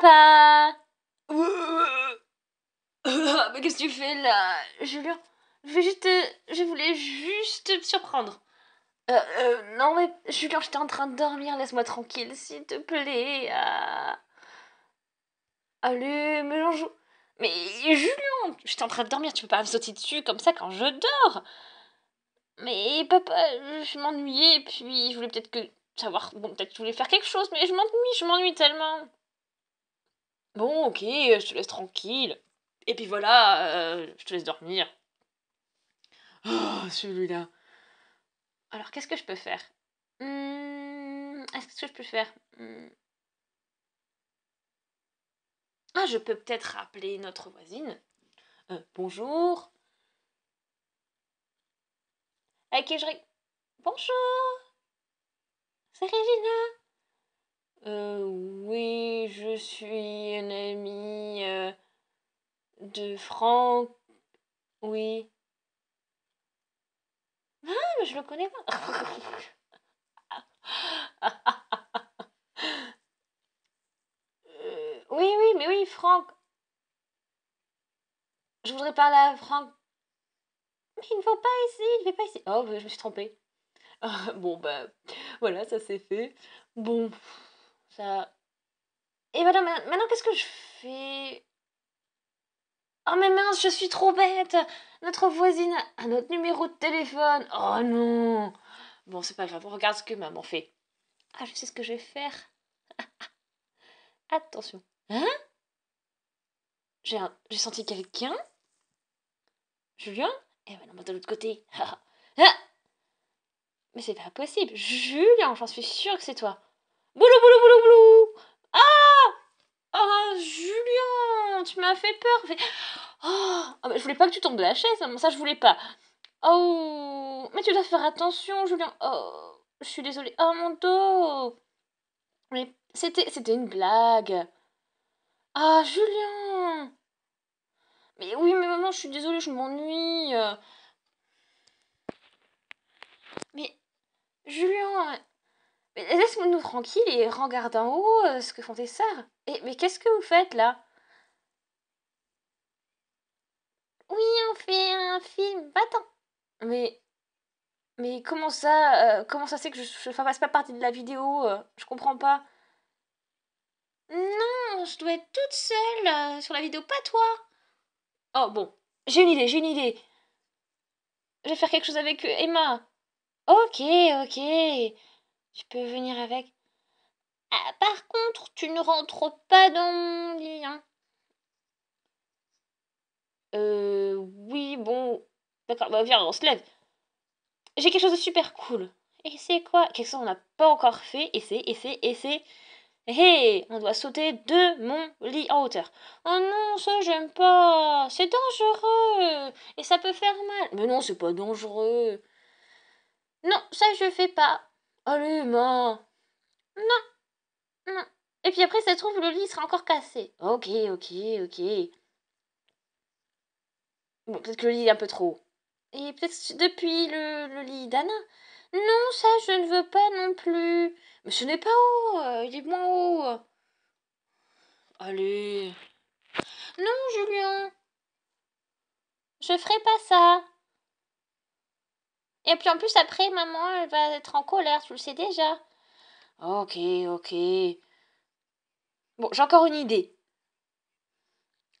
Papa Mais qu'est-ce que tu fais là Julien, je vais juste. Je voulais juste te surprendre. Euh, euh, non mais Julien, j'étais en train de dormir, laisse-moi tranquille, s'il te plaît. Ah. Allez, mais j'en joue. Mais Julien, j'étais en train de dormir, tu peux pas me sauter dessus comme ça quand je dors. Mais papa, je m'ennuyais, puis je voulais peut-être que savoir, bon peut-être que je voulais faire quelque chose, mais je m'ennuie, je m'ennuie tellement. Bon, ok, euh, je te laisse tranquille. Et puis voilà, euh, je te laisse dormir. Oh, celui-là. Alors, qu'est-ce que je peux faire hmm, Est-ce que je peux faire hmm. Ah, je peux peut-être appeler notre voisine. Euh, bonjour. Ok, je... Bonjour. C'est Regina. Euh, oui, je suis de Franck. Oui. Ah, mais je le connais pas. Euh, oui, oui, mais oui, Franck. Je voudrais parler à Franck. Mais il ne faut pas ici, il ne fait pas ici. Oh, bah, je me suis trompée. bon, ben, voilà, ça c'est fait. Bon, ça. Et maintenant, maintenant qu'est-ce que je fais Oh mais mince, je suis trop bête Notre voisine a notre numéro de téléphone Oh non Bon, c'est pas grave, regarde ce que maman fait. Ah, je sais ce que je vais faire. Attention. Hein J'ai senti quelqu'un Julien Eh ben non, de l'autre côté. Ah! mais c'est pas possible. Julien, j'en suis sûre que c'est toi. Boulou, boulou, boulou, boulou Ah Oh, Julien, tu m'as fait peur. Oh, mais ah bah, je voulais pas que tu tombes de la chaise, hein, ça je voulais pas. Oh, mais tu dois faire attention, Julien. Oh, je suis désolée. Oh, mon dos. Mais c'était, c'était une blague. Ah, Julien. Mais oui, mais maman, je suis désolée, je m'ennuie. Mais, Julien, laisse-nous tranquille et regarde en haut euh, ce que font tes sœurs. Et, mais qu'est-ce que vous faites là Oui, on fait un film, va-t'en. Mais. Mais comment ça euh, Comment ça c'est que je, ne fasse pas partie de la vidéo euh, Je comprends pas. Non, je dois être toute seule euh, sur la vidéo, pas toi. Oh bon, j'ai une idée, j'ai une idée. Je vais faire quelque chose avec Emma. Ok, ok. Tu peux venir avec. Ah, par contre, tu ne rentres pas dans mon lien. Hein. Euh, oui, bon. D'accord, bah viens, on se lève. J'ai quelque chose de super cool. Et c'est quoi Quelque chose qu'on n'a pas encore fait. Et c'est, et et Hé On doit sauter de mon lit en hauteur. Oh non, ça j'aime pas. C'est dangereux. Et ça peut faire mal. Mais non, c'est pas dangereux. Non, ça je fais pas. Allez, main. Non. Non. Et puis après, ça se trouve, le lit sera encore cassé. Ok, ok, ok. Bon, peut-être que le lit est un peu trop Et peut-être depuis le, lit d'Anna. Non, ça, je ne veux pas non plus. Mais ce n'est pas haut, euh, il est moins haut. Allez. Non, Julien. Je ferai pas ça. Et puis en plus, après, maman, elle va être en colère, tu le sais déjà. Ok, ok. Bon, j'ai encore une idée.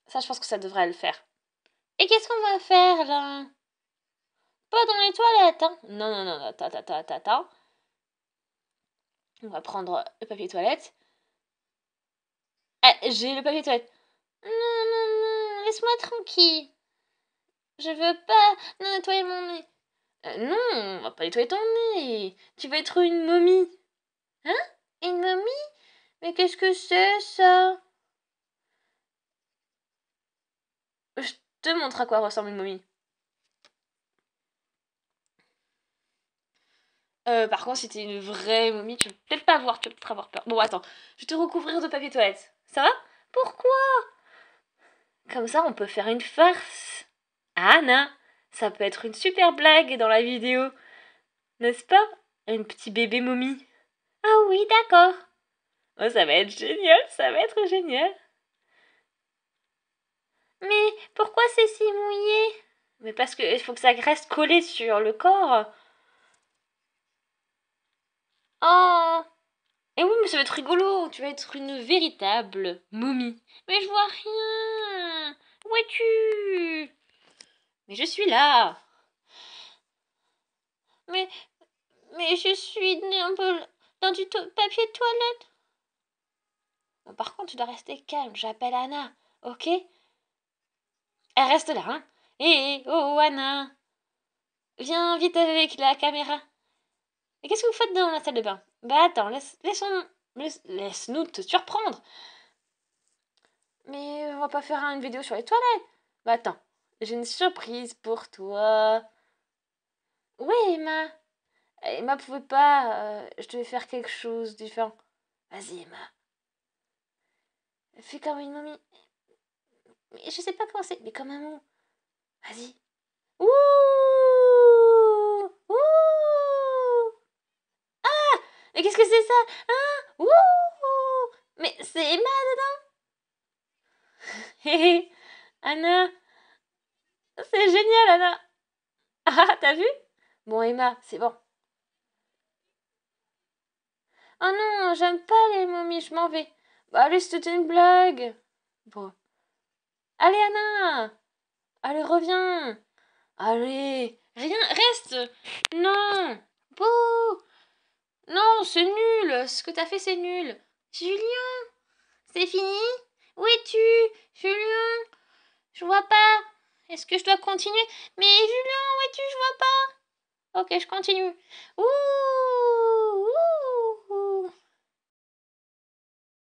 Ça, je pense que ça devrait le faire. Et qu'est-ce qu'on va faire là Pas dans les toilettes, hein Non, non, non, attends, attends, attends, attends. On va prendre le papier toilette. Ah, j'ai le papier toilette. Non, non, non, laisse-moi tranquille. Je veux pas non, nettoyer mon nez. Euh, non, on va pas nettoyer ton nez. Tu vas être une momie. Hein Une momie Mais qu'est-ce que c'est ça te montre à quoi ressemble une momie. Euh, par contre, si t'es une vraie momie, tu peux peut-être pas voir, tu avoir peur. Bon, attends, je vais te recouvrir de papier toilette. Ça va Pourquoi Comme ça, on peut faire une farce. Anna, ça peut être une super blague dans la vidéo. N'est-ce pas Une petite bébé momie. Ah oui, d'accord. Oh, ça va être génial, ça va être génial. Mais pourquoi c'est si mouillé Mais parce qu'il faut que ça reste collé sur le corps. Oh Et oui, mais ça va être rigolo Tu vas être une véritable momie. Mais je vois rien Où es-tu Mais je suis là Mais. Mais je suis un peu dans du papier de toilette. par contre, tu dois rester calme. J'appelle Anna, ok elle reste là, hein Hé, oh, Anna Viens vite avec la caméra. Et qu'est-ce que vous faites dans la salle de bain Bah attends, laisse, laissons, nous te surprendre. Mais on va pas faire une vidéo sur les toilettes. Bah attends, j'ai une surprise pour toi. Oui, Emma. Eh, Emma pouvait pas. Euh, je devais faire quelque chose de différent. Vas-y, Emma. Fais comme une mamie. Mais je sais pas penser, c'est. Mais comme un mot. Vas-y. Ouh Ouh Ah Mais qu'est-ce que c'est ça Hein Ouh Mais c'est Emma dedans Hé Anna C'est génial, Anna Ah, t'as vu Bon, Emma, c'est bon. Oh non, j'aime pas les momies, je m'en vais. Bah, allez, c'était une blague. Bon. Allez, Anna Allez, reviens Allez Rien Reste Non Non, c'est nul Ce que t'as fait, c'est nul Julien C'est fini Où es-tu Julien Je vois pas Est-ce que je dois continuer Mais Julien, où es-tu Je vois pas Ok, je continue. Ouh